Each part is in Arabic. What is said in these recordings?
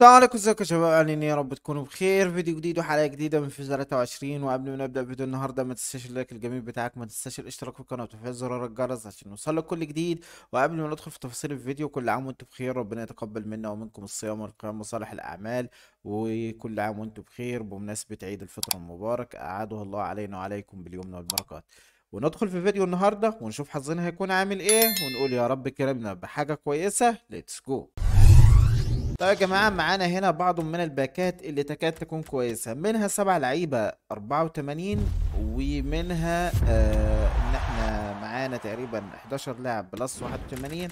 السلام عليكم ازيكم يا شباب اهلا يا رب تكونوا بخير فيديو جديد وحلقه جديده من فيزا 23 وقبل ما نبدا فيديو النهارده ما تنساش اللايك الجميل بتاعك ما تنساش الاشتراك في القناه وتفعيل زرار الجرس عشان يوصلك كل جديد وقبل ما ندخل في تفاصيل الفيديو كل عام وانتم بخير ربنا يتقبل منا ومنكم الصيام والقيام وصالح الاعمال وكل عام وانتم بخير بمناسبه عيد الفطر المبارك اعاده الله علينا وعليكم باليمن والبركات وندخل في فيديو النهارده ونشوف حظنا هيكون عامل ايه ونقول يا رب كرمنا بحاجه كويسه ليتس جو طيب يا جماعه معانا هنا بعض من الباكات اللي تكاد تكون كويسه منها سبع لعيبه 84 ومنها آه ان احنا معانا تقريبا 11 لاعب بلس 81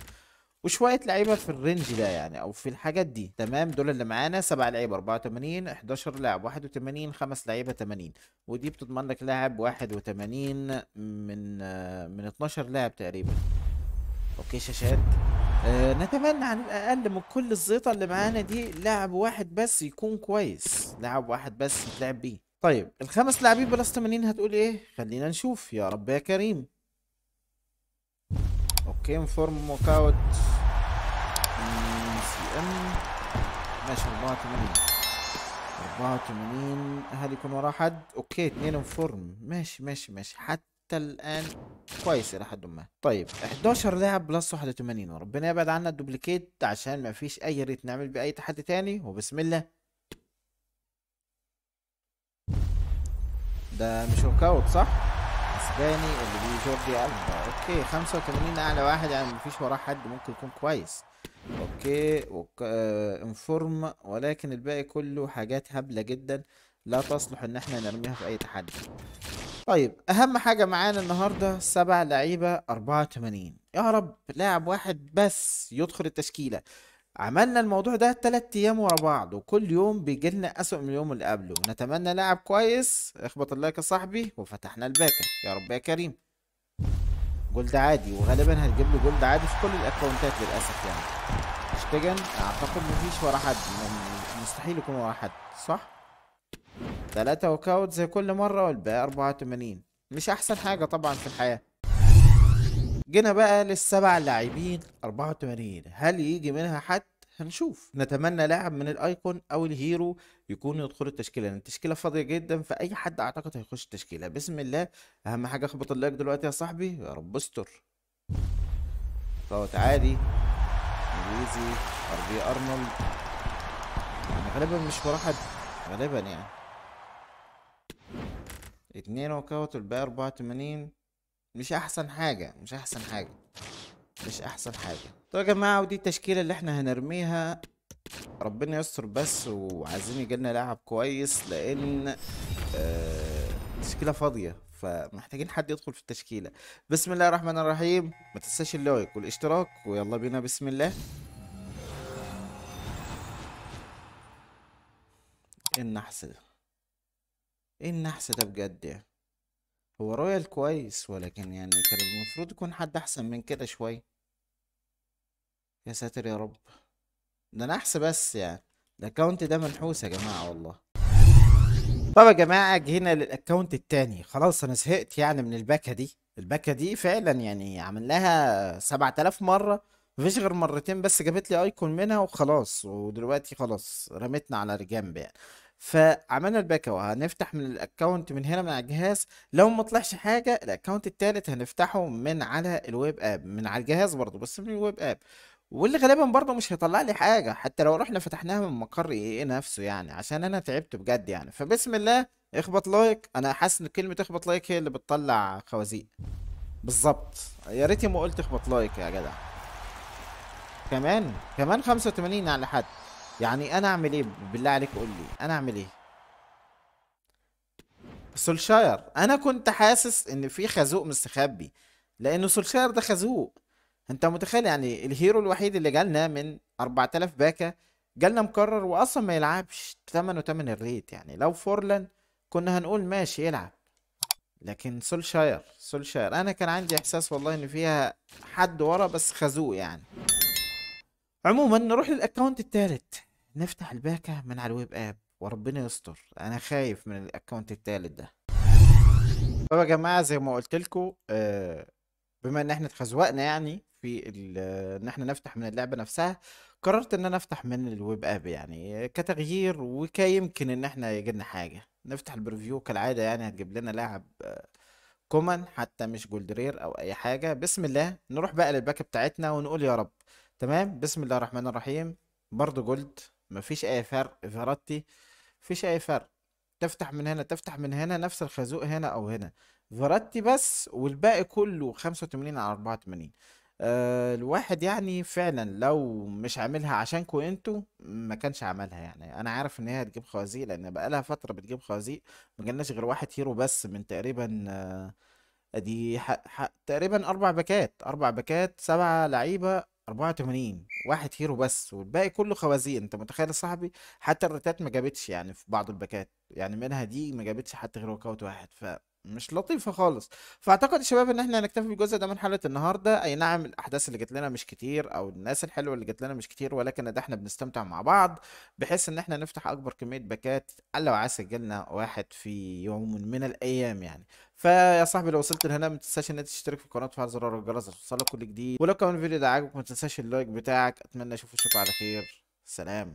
وشويه لعيبه في الرينج ده يعني او في الحاجات دي تمام دول اللي معانا سبع لعيبه 84 11 لاعب 81 خمس لعيبه 80 ودي بتضمن لك لاعب 81 من آه، من 12 لاعب تقريبا اوكي شاشات أه نتمنى على الاقل من كل الزيطه اللي معانا دي لاعب واحد بس يكون كويس لاعب واحد بس يتلعب بيه طيب الخمس لاعبين بلس 80 هتقول ايه خلينا نشوف يا رب يا كريم اوكي انفورم موك اوت سي ام ماشي 84 84 هل يكون وراه حد اوكي اتنين انفورم ماشي ماشي ماشي حتى الآن كويس إلى حد ما طيب 11 لاعب بلس 81 وربنا يبعد عنا الدوبليكيت عشان ما فيش أي ريت نعمل بأي تحدي تاني وبسم الله ده مش هوك اوت صح؟ اسباني اللي بيجي جوردي ألبا اوكي 85 اعلى واحد يعني مفيش وراه حد ممكن يكون كويس اوكي وك... آه... انفورم ولكن الباقي كله حاجات هبلة جدا لا تصلح ان احنا نرميها في اي تحدي طيب اهم حاجه معانا النهارده سبع لعيبه 84 يا رب لاعب واحد بس يدخل التشكيله عملنا الموضوع ده تلات ايام ورا بعض وكل يوم بيجي لنا اسوء من اليوم اللي قبله نتمنى لاعب كويس اخبط اللايك يا صاحبي وفتحنا الباكة يا رب يا كريم جولد عادي وغالبا هتجيب له جولد عادي في كل الاكونتات للاسف يعني اشتجن اعتقد مفيش ورا حد يعني مستحيل يكون ورا حد صح ثلاثة ووك اوت زي كل مرة والباقي 84 مش أحسن حاجة طبعا في الحياة جينا بقى للسبع لاعبين 84 هل يجي منها حد هنشوف نتمنى لاعب من الايكون او الهيرو يكون يدخل التشكيله لان التشكيله فاضيه جدا فاي حد اعتقد هيخش التشكيله بسم الله اهم حاجه اخبط اللايك دلوقتي يا صاحبي يا رب استر صوت عادي انجليزي ار بي ارنولد يعني غالبا مش مراحل غالبا يعني اتنين نوك اوت والباقي اربعة وتمانين مش احسن حاجة مش احسن حاجة مش احسن حاجة طيب يا جماعة ودي التشكيلة اللي احنا هنرميها ربنا يستر بس وعايزين يجيلنا لاعب كويس لان آه، التشكيلة فاضية فمحتاجين حد يدخل في التشكيلة بسم الله الرحمن الرحيم ما تنساش اللايك والاشتراك ويلا بينا بسم الله النحس ده ايه النحس ده بجد يعني هو رويال كويس ولكن يعني كان المفروض يكون حد احسن من كده شويه يا ساتر يا رب ده نحس بس يعني الاكونت ده منحوس يا جماعه والله طب يا جماعه جينا للاكونت التاني خلاص انا زهقت يعني من الباكه دي الباكه دي فعلا يعني عمل لها 7000 مره مفيش غير مرتين بس جابت لي ايكون منها وخلاص ودلوقتي خلاص رمتنا على الجنب يعني فعملنا الباك او هنفتح من الاكونت من هنا من على الجهاز لو ما طلعش حاجه الاكونت الثالث هنفتحه من على الويب اب من على الجهاز برضه بس من الويب اب واللي غالبا برضه مش هيطلع لي حاجه حتى لو رحنا فتحناها من مقر ايه, إيه نفسه يعني عشان انا تعبت بجد يعني فبسم الله اخبط لايك انا حاسس ان كلمه اخبط لايك هي اللي بتطلع خوازيق بالظبط يا ريت ما قلت اخبط لايك يا جدع كمان كمان 85 على حد يعني انا اعمل ايه بالله عليك قول لي انا اعمل ايه سولشاير انا كنت حاسس ان في خازوق مستخبي لانه سولشاير ده خازوق انت متخيل يعني الهيرو الوحيد اللي جالنا من 4000 باكا جالنا مكرر واصلا ما يلعبش تمنه تمن الريت يعني لو فورلان كنا هنقول ماشي يلعب لكن سولشاير سولشاير انا كان عندي احساس والله ان فيها حد ورا بس خازوق يعني عموما نروح للاكونت التالت نفتح الباكة من على الويب اب وربنا يستر انا خايف من الاكونت التالت ده طب يا جماعه زي ما قلت لكم آه، بما ان احنا اتخزوقنا يعني في ان احنا نفتح من اللعبه نفسها قررت ان انا افتح من الويب اب يعني كتغيير وكيمكن ان احنا يجي لنا حاجه نفتح البريفيو كالعاده يعني هتجيب لنا لاعب آه، كومن حتى مش جولد رير او اي حاجه بسم الله نروح بقى للباك بتاعتنا ونقول يا رب تمام بسم الله الرحمن الرحيم برضه جولد مفيش اي فرق فيراتي مفيش اي فرق تفتح من هنا تفتح من هنا نفس الخازوق هنا او هنا فيراتي بس والباقي كله 85 على 84 أه الواحد يعني فعلا لو مش عاملها عشانكوا انتوا ما كانش عملها يعني انا عارف ان هي هتجيب خوازيق لان بقالها فتره بتجيب خوازيق ما جالناش غير واحد هيرو بس من تقريبا أه ادي حق حق تقريبا اربع باكات اربع باكات سبعة لعيبة 84 واحد هيرو بس والباقي كله خوازيق انت متخيل يا صاحبي حتى الريتات ما جابتش يعني في بعض الباكات يعني منها دي ما جابتش حتى غير واحد ف مش لطيفه خالص فاعتقد يا شباب ان احنا هنكتفي بالجزء ده من حلقه النهارده اي نعم الاحداث اللي جت لنا مش كتير او الناس الحلوه اللي جت لنا مش كتير ولكن ده احنا بنستمتع مع بعض بحيث ان احنا نفتح اكبر كميه باكات الا وعسى جالنا واحد في يوم من الايام يعني فيا صاحبي لو وصلت لهنا ما تنساش ان انت تشترك في القناه وتفعل زرار الجرس عشان توصلك كل جديد ولو كان الفيديو ده عاجبك ما تنساش اللايك بتاعك اتمنى اشوف الشباب على خير سلام